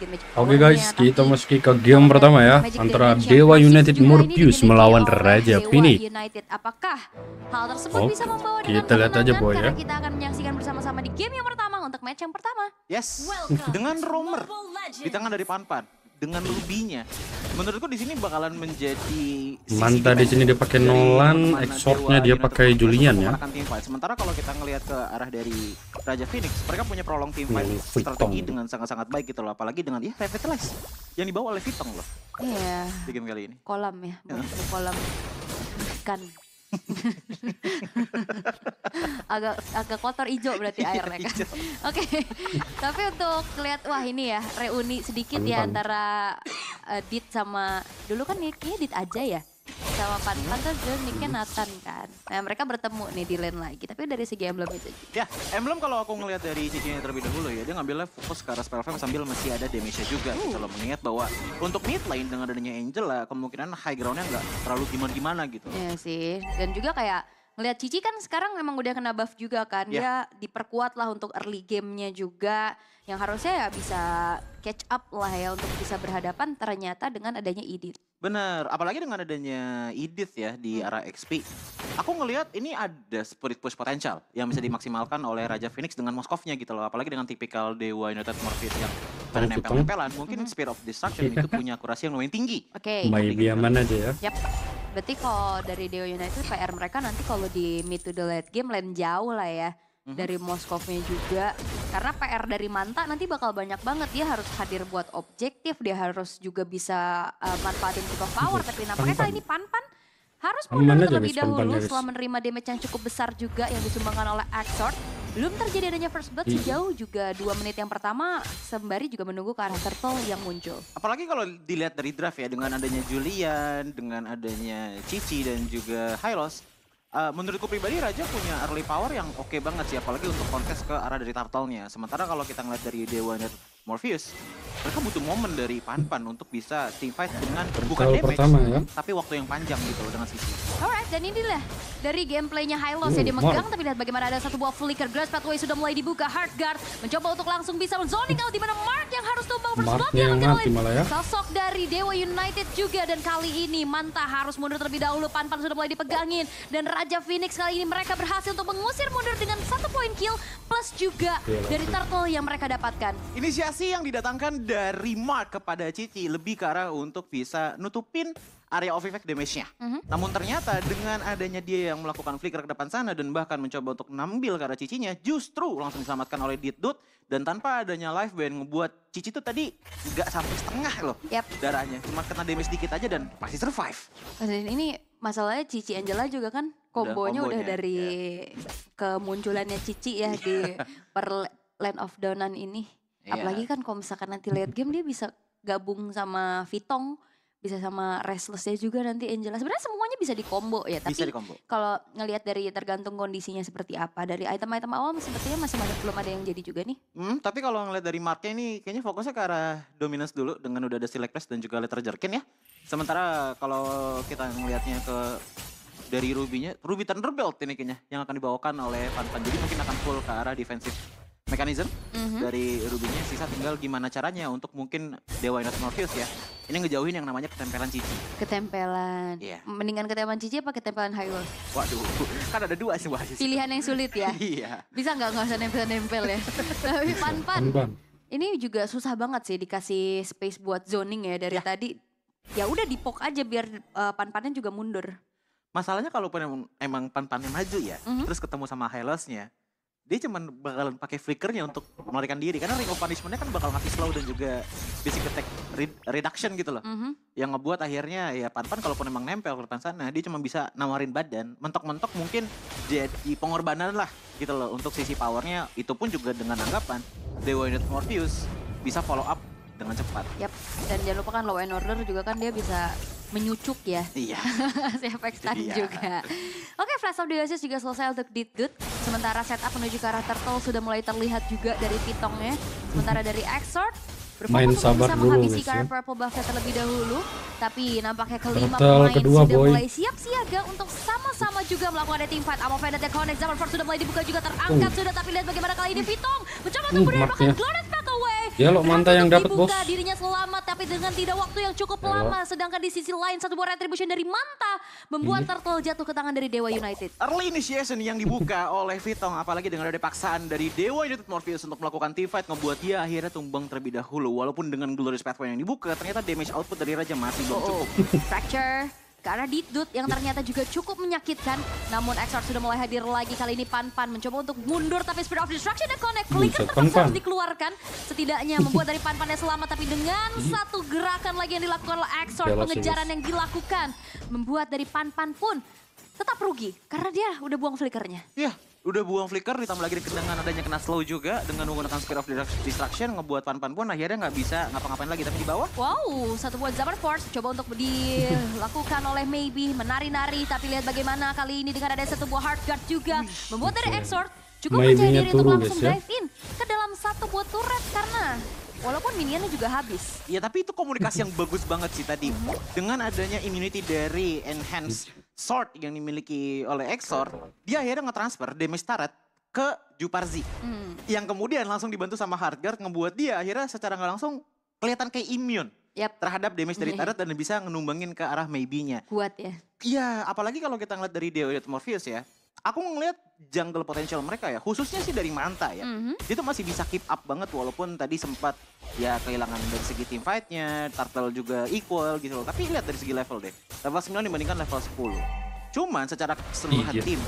Oke okay guys, kita masuk ke game pertama ya antara Dewa United Morpheus melawan Raja Pini. Oh kita lihat aja boy ya. Kita akan menyaksikan bersama-sama di game yang pertama untuk match yang pertama. Yes. Dengan Romer di tangan dari Panpan dengan rubinya. Menurutku di sini bakalan menjadi mantap di sini dia pakai Nolan, exportnya dia pakai Julian ya. Sementara kalau kita ngelihat ke arah dari Raja Phoenix, mereka punya prolong team fight hmm, strategi dengan sangat-sangat baik gitu loh, apalagi dengan ya Revitalize yang dibawa oleh Vitong loh. Iya. Yeah. kali ini. Kolam ya, iya. kolam ikan agak agak kotor hijau berarti iya, airnya kan. Oke. Okay. Tapi untuk lihat wah ini ya reuni sedikit ya Tentang. ya antara uh, Dit sama dulu kan ini ya, Dit aja ya sama Pan. Hmm. Pan kan sebenernya nicknya Nathan kan. Nah mereka bertemu nih di lane lagi. Tapi dari segi emblem itu. Ya emblem kalau aku ngelihat dari sisinya terlebih dahulu ya. Dia ngambilnya fokus ke arah Spellfam sambil masih ada damage-nya juga. Uh. Kalau mengingat bahwa untuk mid lane dengan adanya Angel lah ya, kemungkinan high ground-nya nggak terlalu gimana-gimana gitu. Iya sih. Dan juga kayak ngelihat Cici kan sekarang memang udah kena buff juga kan. Yeah. Dia diperkuat lah untuk early gamenya juga. Yang harusnya ya bisa catch up lah ya untuk bisa berhadapan ternyata dengan adanya Edith. Bener, apalagi dengan adanya Edith ya di hmm. arah XP. Aku ngelihat ini ada spirit push potential yang bisa dimaksimalkan oleh Raja Phoenix dengan Moskovnya gitu loh. Apalagi dengan tipikal Dewa United Morpheus yang pada nempel-nempelan. Mungkin hmm. Spirit of Destruction iya. itu punya akurasi yang lumayan tinggi. Oke. Okay. Main mana aja ya. Yep. Berarti kalau dari Dewa United PR mereka nanti kalau di mid to the late game lain jauh lah ya. Mm -hmm. Dari Moskovnya juga. Karena PR dari Manta nanti bakal banyak banget. Dia harus hadir buat objektif. Dia harus juga bisa uh, manfaatin juga power. Mhm. Tapi nampaknya kali ini Pan-Pan harus mundur terlebih dahulu setelah menerima damage yang cukup besar juga yang disumbangkan oleh Axord. Belum terjadi adanya first blood iya. sejauh juga dua menit yang pertama sembari juga menunggu ke arah turtle yang muncul. Apalagi kalau dilihat dari draft ya dengan adanya Julian, dengan adanya Cici dan juga Hylos. Uh, menurutku pribadi Raja punya early power yang oke okay banget sih apalagi untuk kontes ke arah dari turtle-nya. Sementara kalau kita ngeliat dari Dewa Morpheus, mereka butuh momen dari Panpan untuk bisa team fight dengan bukan damage, pertama, ya? tapi waktu yang panjang gitu loh dengan sisi. Alright, dan inilah dari gameplaynya Hylos uh, ya hmm, dia megang, tapi lihat bagaimana ada satu buah flicker. Grass Pathway sudah mulai dibuka, Hard Guard mencoba untuk langsung bisa menzoning out di mana Mark yang harus tumbang bersuap yang mati malah ya. Sosok dari Dewa United juga dan kali ini Manta harus mundur terlebih dahulu. Panpan sudah mulai dipegangin dan Raja Phoenix kali ini mereka berhasil untuk mengusir mundur dengan satu point kill plus juga dari turtle yang mereka dapatkan. Inisiasi sih yang didatangkan dari Mark kepada Cici lebih ke arah untuk bisa nutupin area of effect damage-nya. Mm -hmm. Namun ternyata dengan adanya dia yang melakukan flicker ke depan sana dan bahkan mencoba untuk nambil ke arah cicinya, justru langsung diselamatkan oleh Ditdut dan tanpa adanya live band ngebuat Cici tuh tadi nggak sampai setengah loh yep. darahnya. Cuma kena damage sedikit aja dan pasti survive. Nah, dan ini masalahnya Cici Angela juga kan kombonya udah, udah dari yeah. kemunculannya Cici ya iya. di per land of Donan ini. Iya. Apalagi kan kalau misalkan nanti lihat game dia bisa gabung sama Vitong, bisa sama Restlessnya juga nanti Angela. Sebenarnya semuanya bisa dikombo ya, tapi bisa kalau ngelihat dari tergantung kondisinya seperti apa dari item-item awal sepertinya masih banyak belum ada yang jadi juga nih. Hmm, tapi kalau ngelihat dari marknya ini kayaknya fokusnya ke arah dominance dulu dengan udah ada Select Press dan juga Letter Jerkin ya. Sementara kalau kita ngelihatnya ke dari Ruby-nya, Ruby Thunderbolt ini kayaknya yang akan dibawakan oleh Pan Pan. Jadi mungkin akan full ke arah defensif mekanisme mm-hmm. dari Rubinya sisa tinggal gimana caranya untuk mungkin Dewa Inos Morpheus ya ini ngejauhin yang namanya ketempelan cici ketempelan yeah. mendingan ketempelan cici apa ketempelan high world waduh kan ada dua sih wajib pilihan yang sulit ya iya bisa nggak nggak usah nempel-nempel ya tapi pan-pan ini juga susah banget sih dikasih space buat zoning ya dari yeah. tadi ya udah dipok aja biar uh, pan-pannya juga mundur masalahnya kalau emang, emang pan-pannya maju ya mm-hmm. terus ketemu sama Hylos-nya, dia cuma bakalan pakai flickernya untuk melarikan diri karena ring of punishmentnya kan bakal ngasih slow dan juga basic attack reduction gitu loh mm -hmm. yang ngebuat akhirnya ya panpan kalaupun emang nempel ke depan sana dia cuma bisa nawarin badan mentok-mentok mungkin jadi pengorbanan lah gitu loh untuk sisi powernya itu pun juga dengan anggapan they wanted Morpheus bisa follow up dengan cepat. Yap, dan jangan lupa kan low end order juga kan dia bisa menyucuk ya. Iya. Sepak tadi juga. Oke, Flash of the Oasis juga selesai untuk Did Good. Sementara setup menuju ke arah Turtle sudah mulai terlihat juga dari Pitongnya. Sementara dari Exort Main sabar dulu guys ya. Purple buffnya terlebih dahulu, tapi nampaknya kelima Turtle, pemain kedua, sudah boy. mulai siap siaga untuk sama-sama juga melakukan team fight. Amo Venet dan Connect Zaman sudah mulai dibuka juga terangkat uh. sudah tapi lihat bagaimana kali ini hmm. Pitong mencoba untuk uh, hmm, bahkan Glory Ya lo mantai yang dapat bos. Dirinya selamat tapi dengan tidak waktu yang cukup ya, lama. Sedangkan di sisi lain satu buah retribution dari manta membuat yeah. turtle jatuh ke tangan dari Dewa United. Early initiation yang dibuka oleh Vitong apalagi dengan ada paksaan dari Dewa United Morpheus untuk melakukan team fight membuat dia akhirnya tumbang terlebih dahulu. Walaupun dengan glorious pathway yang dibuka ternyata damage output dari Raja masih belum oh, oh. cukup. Fracture karena arah Ditdut yang ternyata juga cukup menyakitkan. Namun XR sudah mulai hadir lagi kali ini Pan-Pan mencoba untuk mundur tapi Spirit of Destruction dan Connect Clicker terpaksa harus dikeluarkan. Setidaknya membuat dari pan yang selamat tapi dengan mm-hmm. satu gerakan lagi yang dilakukan oleh XR pengejaran yang dilakukan membuat dari Pan-Pan pun tetap rugi karena dia udah buang flickernya. Iya. Yeah udah buang flicker ditambah lagi dengan adanya kena slow juga dengan menggunakan spear of destruction ngebuat pan-pan pun akhirnya nggak bisa ngapa-ngapain lagi tapi di bawah wow satu buat Zaman Force coba untuk dilakukan oleh Maybe menari-nari tapi lihat bagaimana kali ini dengan ada satu buah hard guard juga membuat dari Exort cukup percaya diri untuk langsung ya? dive in ke dalam satu buah turret karena Walaupun minionnya juga habis. Ya tapi itu komunikasi yang bagus banget sih tadi. Mhm. Dengan adanya immunity dari enhance sword yang dimiliki oleh Exor, dia akhirnya nge-transfer damage turret ke Juparzi. Hmm. Yang kemudian langsung dibantu sama Hardguard ngebuat dia akhirnya secara nggak langsung kelihatan kayak immune yep. terhadap damage dari iya. turret dan bisa ngenumbangin ke arah maybe-nya. Kuat ya. Iya, apalagi kalau kita ngeliat dari Deodat Morpheus ya. Aku ngeliat jungle potential mereka ya, khususnya sih dari Manta ya. Mm -hmm. Itu masih bisa keep up banget walaupun tadi sempat ya kehilangan dari segi team fight-nya, Turtle juga equal gitu loh. Tapi lihat dari segi level deh. Level 9 dibandingkan level 10. Cuman secara keseluruhan iya, tim,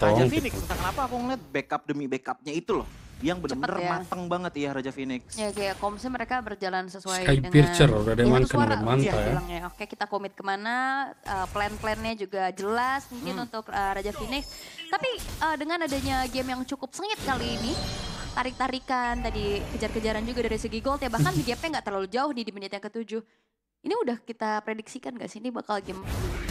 Raja gitu. Phoenix entah kenapa aku ngeliat backup demi backupnya itu loh yang benar-benar ya. matang banget ya Raja Phoenix. Ya kayak komsi mereka berjalan sesuai Sky dengan Piercer, udah ada yang iya, suara, iya, ya. ya. Oke kita komit kemana, uh, plan-plannya juga jelas mungkin hmm. untuk uh, Raja Phoenix. Tapi uh, dengan adanya game yang cukup sengit kali ini, tarik-tarikan tadi kejar-kejaran juga dari segi gold ya bahkan di gapnya nggak terlalu jauh di, di menit yang ketujuh ini udah kita prediksikan gak sih ini bakal game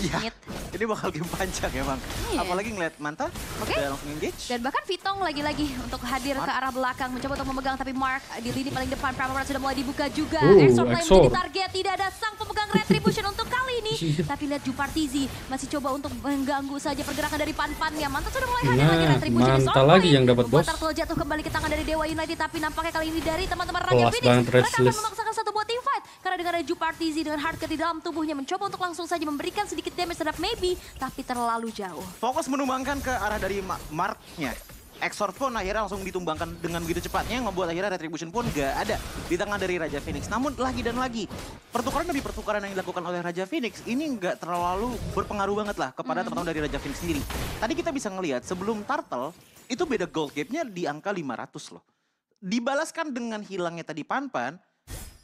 ya, Ini bakal game panjang ya Bang. Iya. Apalagi ngeliat Manta okay. udah langsung engage. Dan bahkan Vitong lagi-lagi untuk hadir Mark. ke arah belakang mencoba untuk memegang tapi Mark di lini paling depan Pramarat sudah mulai dibuka juga. Oh, Airsoft Exor Flame target tidak ada sang pemegang retribution untuk kali ini. Iya. tapi lihat Jupartizi masih coba untuk mengganggu saja pergerakan dari pan Ya Manta sudah mulai hadir nah, lagi retribution. Manta lagi yang dapat bos. Tartel jatuh kembali ke tangan dari Dewa United tapi nampaknya kali ini dari teman-teman Raja Phoenix. Mereka akan memaksakan dengan Reju Partizi dengan hardcut di dalam tubuhnya mencoba untuk langsung saja memberikan sedikit damage terhadap Maybe tapi terlalu jauh. Fokus menumbangkan ke arah dari Marknya. Exhort pun akhirnya langsung ditumbangkan dengan begitu cepatnya yang membuat akhirnya Retribution pun gak ada di tangan dari Raja Phoenix. Namun lagi dan lagi, pertukaran demi pertukaran yang dilakukan oleh Raja Phoenix ini nggak terlalu berpengaruh banget lah kepada hmm. teman-teman mm. dari Raja Phoenix sendiri. Tadi kita bisa ngelihat sebelum Turtle, itu beda gold gap-nya di angka 500 loh. Dibalaskan dengan hilangnya tadi Panpan, -pan,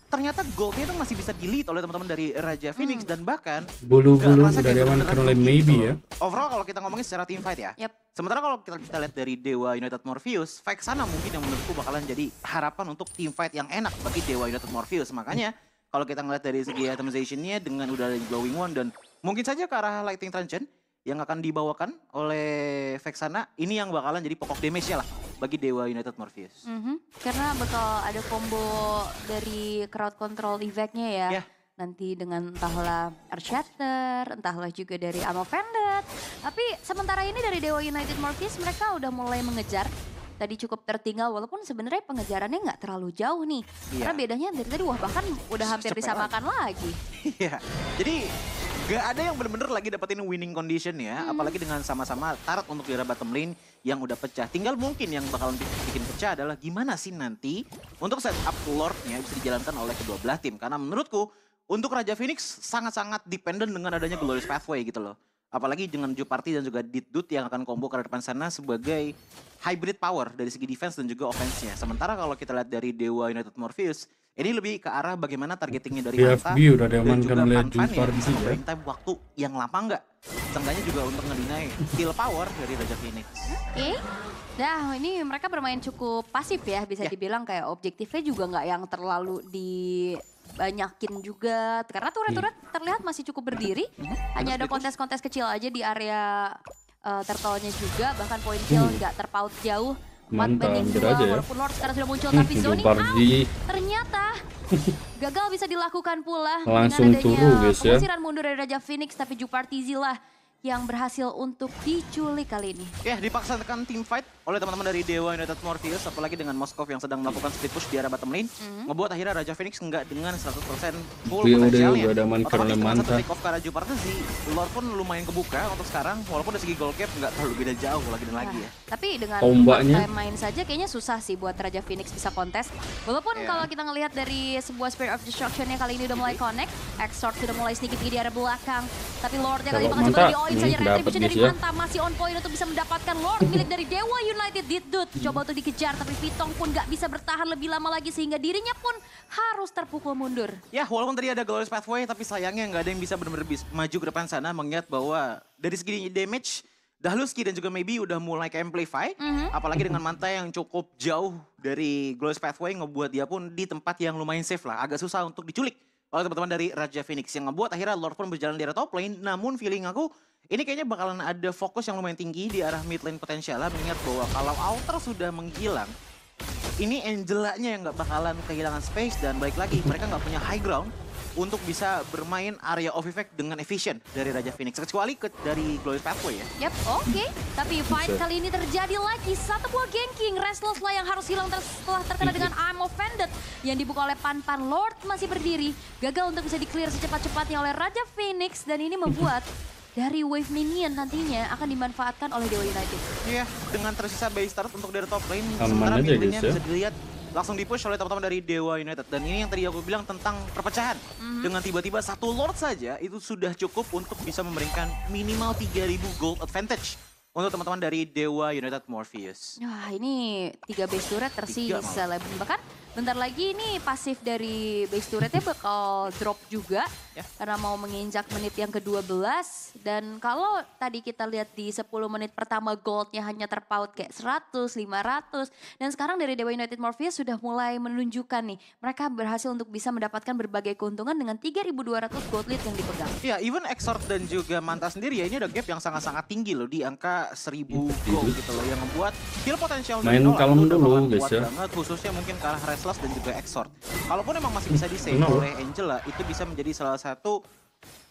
ternyata goldnya itu masih bisa delete oleh teman-teman dari Raja hmm. Phoenix hmm. dan bahkan bulu-bulu dari Dewan oleh maybe gitu ya. Overall kalau kita ngomongin secara team fight ya. Yep. Sementara kalau kita, kita lihat dari Dewa United Morpheus, Vexana mungkin yang menurutku bakalan jadi harapan untuk team fight yang enak bagi Dewa United Morpheus. Makanya kalau kita ngeliat dari segi itemization dengan udah ada glowing one dan mungkin saja ke arah Lightning transient yang akan dibawakan oleh Vexana ini yang bakalan jadi pokok damage-nya lah bagi Dewa United Morpheus. Mm -hmm. Karena bakal ada combo dari crowd control effect-nya ya. Yeah. Nanti dengan entahlah Earthshatter, entahlah juga dari Ammo Tapi sementara ini dari Dewa United Morpheus mereka udah mulai mengejar. Tadi cukup tertinggal walaupun sebenarnya pengejarannya nggak terlalu jauh nih. Yeah. Karena iya. bedanya dari tadi wah bahkan udah hampir Cepet disamakan lagi. Iya. Jadi Gak ada yang bener-bener lagi dapetin winning condition ya. Hmm. Apalagi dengan sama-sama tarot untuk daerah bottom lane yang udah pecah. Tinggal mungkin yang bakalan bikin pecah adalah gimana sih nanti untuk set setup lordnya bisa dijalankan oleh kedua belah tim. Karena menurutku untuk Raja Phoenix sangat-sangat dependent dengan adanya Glorious Pathway gitu loh. Apalagi dengan party dan juga Ditdut yang akan combo ke depan sana sebagai hybrid power dari segi defense dan juga offense-nya. Sementara kalau kita lihat dari Dewa United Morpheus, ini lebih ke arah bagaimana targetingnya dari BFB Manta udah dan juga Panfan ya ya. time waktu yang lama nggak? Seenggaknya juga untuk ngedinai kill power dari Raja Phoenix. Oke. Okay. Nah ini mereka bermain cukup pasif ya bisa yeah. dibilang kayak objektifnya juga nggak yang terlalu dibanyakin juga karena turret-turret iya. terlihat masih cukup berdiri mhm. hanya ada kontes-kontes kecil aja di area uh, eh, tertolnya juga bahkan point hmm. kill nggak terpaut jauh Mantap, hampir aja ya. Walaupun Lord sekarang sudah muncul, tapi Zoni Ternyata gagal bisa dilakukan pula. Langsung turun guys ya. Pengusiran mundur dari Raja Phoenix, tapi Jupartizi lah yang berhasil untuk diculik kali ini. Ya, yeah, dipaksakan team fight oleh teman-teman dari Dewa United Morpheus, apalagi dengan Moskov yang sedang melakukan split push di arah bottom lane. Mm -hmm. Ngebuat akhirnya Raja Phoenix enggak dengan 100% full potensialnya. Udah, udah aman karena mantap. Take off ke arah sih, Lord pun lumayan kebuka untuk sekarang, walaupun dari segi goal cap nggak terlalu beda jauh lagi dan nah, lagi ya. Tapi dengan time main saja kayaknya susah sih buat Raja Phoenix bisa kontes. Walaupun yeah. kalau kita ngelihat dari sebuah Spirit of Destruction-nya kali ini udah mulai mm-hmm. connect, Exort sudah mulai sedikit di arah belakang, tapi Lordnya kali ini bakal coba di saya saja Red Retribution dari ya. masih on point untuk bisa mendapatkan Lord milik dari Dewa United. Didut coba untuk dikejar tapi Pitong pun gak bisa bertahan lebih lama lagi sehingga dirinya pun harus terpukul mundur. Ya walaupun tadi ada Glorious Pathway tapi sayangnya nggak ada yang bisa benar-benar maju ke depan sana mengingat bahwa dari segi damage Dahluski dan juga Maybe udah mulai ke amplify, mm -hmm. apalagi dengan Manta yang cukup jauh dari Glorious Pathway ngebuat dia pun di tempat yang lumayan safe lah, agak susah untuk diculik oleh teman-teman dari Raja Phoenix yang ngebuat akhirnya Lord pun berjalan di area top lane, namun feeling aku ini kayaknya bakalan ada fokus yang lumayan tinggi di arah mid lane potensial lah mengingat bahwa kalau alter sudah menghilang, ini Angelanya yang nggak bakalan kehilangan space dan balik lagi mereka nggak punya high ground untuk bisa bermain area of effect dengan efisien dari Raja Phoenix kecuali ke, dari Glory Pathway ya. Yap, oke. Okay. Tapi fight kali ini terjadi lagi satu buah ganking Restless lah yang harus hilang setelah terkena iya. dengan I'm Offended yang dibuka oleh Pan Pan Lord masih berdiri gagal untuk bisa di clear secepat-cepatnya oleh Raja Phoenix dan ini membuat dari wave minion nantinya akan dimanfaatkan oleh Dewa United. Iya, yeah, dengan tersisa base start untuk dari top lane, Aman sementara ya. bisa dilihat langsung dipush oleh teman-teman dari Dewa United. Dan ini yang tadi aku bilang tentang perpecahan. Mm -hmm. Dengan tiba-tiba satu Lord saja, itu sudah cukup untuk bisa memberikan minimal 3000 gold advantage untuk teman-teman dari Dewa United Morpheus. Wah, ini tiga base turret tersisa, Bahkan Bentar lagi ini pasif dari base turretnya bakal drop juga. Yeah. Karena mau menginjak menit yang ke-12. Dan kalau tadi kita lihat di 10 menit pertama goldnya hanya terpaut kayak 100, 500. Dan sekarang dari Dewa United Morpheus sudah mulai menunjukkan nih. Mereka berhasil untuk bisa mendapatkan berbagai keuntungan dengan 3.200 gold lead yang dipegang. Ya even Exhort dan juga Manta sendiri ya ini ada gap yang sangat-sangat tinggi loh di angka 1000 iya, gold gitu loh. Yang membuat kill potensial Main kalem dulu guys ya. Banget, khususnya mungkin kalah res Slash dan juga Exhort. Kalaupun emang masih bisa di-save no. oleh Angela, itu bisa menjadi salah satu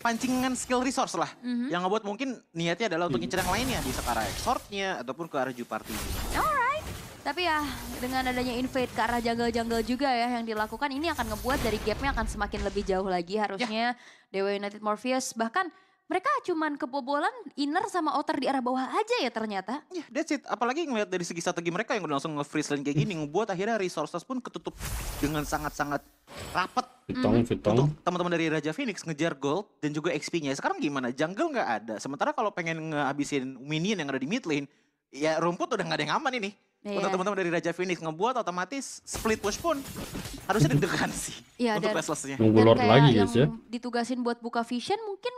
pancingan skill resource lah. Mm -hmm. Yang ngebuat mungkin niatnya adalah untuk iya. ngincer yang lainnya. Bisa ke arah Exhort-nya ataupun ke arah Juparty. Alright. Tapi ya dengan adanya invade ke arah jungle-jungle juga ya yang dilakukan ini akan ngebuat dari gapnya akan semakin lebih jauh lagi harusnya yeah. Dewa United Morpheus bahkan mereka cuma kebobolan inner sama outer di arah bawah aja ya ternyata. Ya yeah, that's it. Apalagi ngelihat dari segi strategi mereka yang udah langsung nge-freeze lane kayak gini. Ngebuat akhirnya resources pun ketutup dengan sangat-sangat rapet. Fitong, fitong. teman-teman dari Raja Phoenix ngejar gold dan juga XP-nya. Sekarang gimana? Jungle nggak ada. Sementara kalau pengen ngehabisin minion yang ada di mid lane, ya rumput udah gak ada yang aman ini. Yeah. Untuk teman-teman dari Raja Phoenix ngebuat otomatis split push pun harusnya deg-degan sih. Iya, untuk dan, dan kayak lagi yang ya. ditugasin buat buka vision mungkin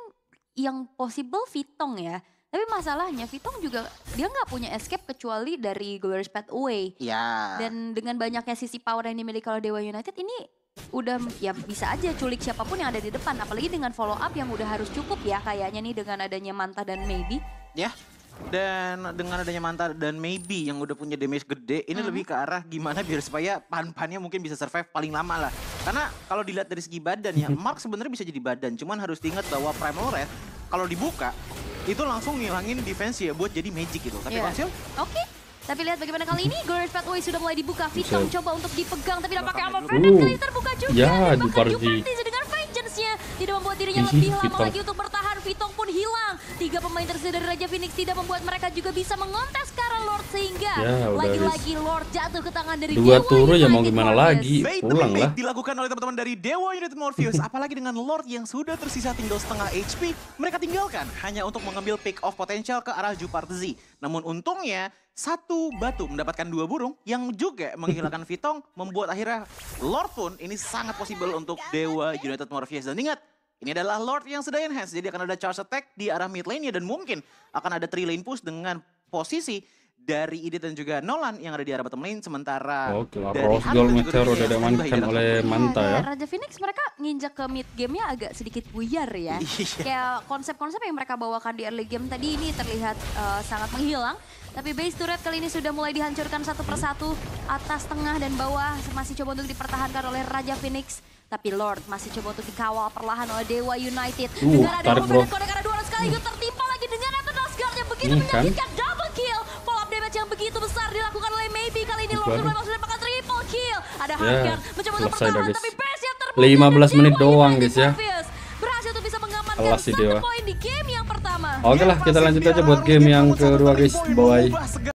yang possible fitong ya. Tapi masalahnya fitong juga dia nggak punya escape kecuali dari Glorious Pathway. Iya. Yeah. Dan dengan banyaknya sisi power yang dimiliki oleh Dewa United ini udah ya bisa aja culik siapapun yang ada di depan apalagi dengan follow up yang udah harus cukup ya kayaknya nih dengan adanya Manta dan Maybe. Ya. Dan dengan adanya Manta dan Maybe yang udah punya damage gede, ini -hmm. lebih ke arah gimana biar supaya pan-pannya mungkin bisa survive paling lama lah. Karena kalau dilihat dari segi badan ya, Mark sebenarnya bisa jadi badan, cuman harus diingat bahwa Primal Red kalau dibuka itu langsung ngilangin defense ya buat jadi magic gitu. Tapi yeah. Iya. Oke. Okay. Tapi lihat bagaimana kali ini Glorious Pathway sudah mulai dibuka. Vitong coba untuk dipegang tapi nampaknya Alpha Venom dan kali terbuka juga. Ya, di bahkan dengan vengeance-nya tidak membuat dirinya lebih lama lagi untuk bertahan. Vitong pun hilang. Tiga pemain tersedia dari Raja Phoenix tidak membuat mereka juga bisa mengontes Lord sehingga ya, lagi-lagi ya, Lord jatuh ke tangan dari dua Dewa turun ya mau gimana lagi pulang lah dilakukan oleh teman-teman dari Dewa unit Morpheus apalagi dengan Lord yang sudah tersisa tinggal setengah HP mereka tinggalkan hanya untuk mengambil pick off potensial ke arah Jupartzi namun untungnya satu batu mendapatkan dua burung yang juga menghilangkan Vitong membuat akhirnya Lord pun ini sangat possible untuk Dewa United Morpheus dan ingat ini adalah Lord yang sedang enhance jadi akan ada charge attack di arah mid lane-nya dan mungkin akan ada 3 lane push dengan posisi dari Idit dan juga Nolan yang ada di arah bottom sementara Oke lah, dari Rose Gold Meteor udah diamankan oleh Manta iya, ya. Raja Phoenix mereka nginjak ke mid game-nya agak sedikit buyar ya. Iya. Kayak konsep-konsep yang mereka bawakan di early game tadi ini terlihat uh, sangat menghilang. Tapi base turret kali ini sudah mulai dihancurkan satu persatu. Atas, tengah, dan bawah masih coba untuk dipertahankan oleh Raja Phoenix. Tapi Lord masih coba untuk dikawal perlahan oleh Dewa United. Uh, dengan ada tarik bro. Karena dua sekali itu tertimpa lagi dengan Eternal Guard yang begitu kan. menyakitkan begitu besar dilakukan oleh Maybe kali ini Lord Urban sudah mendapatkan triple kill. Ada yeah. mencoba untuk bertahan tapi Bash yang terbuka. 15 menit doang guys ya. Berhasil untuk bisa mengamankan satu poin di game yang pertama. Oke okay lah ya, kita lanjut aja buat game yang kedua guys. Bye.